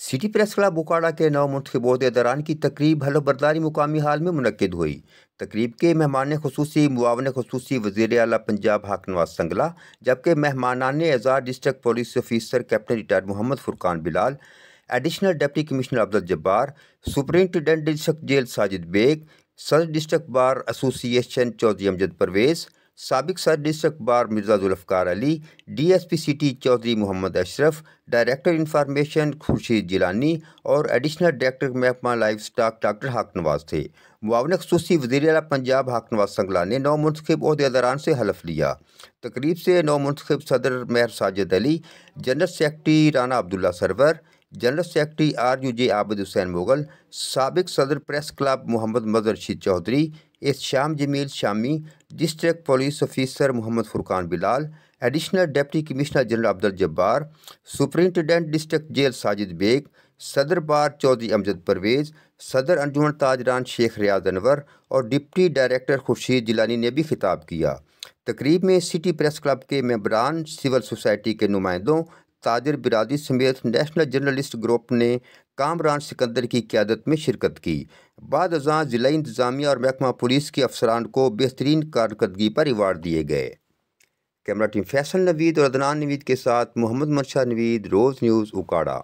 city press club बोकाड़ा के नौ मुंतबों के दौरान की तकरीब बरदारी मुकामी हाल में मनद हुई तकरीब के मेहमान खसूसी मुआवन खसूसी वजीर अला पंजाब हाक नवाज संगला जबकि ने एजार district police officer captain retired Mohammad Furqan Bilal additional deputy commissioner Abdul Jabbar superintendent district jail Sajid Baig सदर district bar association Chaudhry Amjad Pervez सबक डिस्ट्रिक अखबार Mirza Zulfiqar Ali D S P C T Chaudhry Mohammad Ashraf director information Khurshid Jilani और एडिशनल डायरेक्टर महकमा livestock doctor Haq Nawaz थे मुआवन खसूसी वजी अला पंजाब हाक नवाज संगला ने नौ मनतखब अहदेदारान से हलफ लिया तकरीब से नौ मनखब सदर Mehar Sajid Ali general secretary Rana Abdullah Sarwar general secretary R U J Abid Hussain Mughal सबक सदर प्रेस क्लब मोहम्मद मदरशीद चौधरी शाम Jamil Shami district police officer Mohammad Furqan Bilal additional deputy commissioner general Abdul Jabbar superintendent district jail Sajid Baig सदर बार चौधरी अमजद परवेज़ सदर अंजुमन ताजरान शेख रियाज अनवर और डिप्टी डायरेक्टर खुर्शीद जिलानी ने भी खिताब किया तकरीब में सिटी प्रेस क्लब के मेबरान सिविल सोसाइटी के नुमाइंदों ताजर बिरादरी समेत नेशनल जर्नलिस्ट ग्रुप ने कामरान सिकंदर की क्यादत में शिरकत की बाद अजा ज़िला इंतज़ामिया और महकमा पुलिस के अफसरान को बेहतरीन कारकर्दगी पर रिवार्ड दिए गए कैमरा टीम फैसल नवीद और अदनान नवीद के साथ मोहम्मद मनशा नवीद रोज़ न्यूज़ उकाड़ा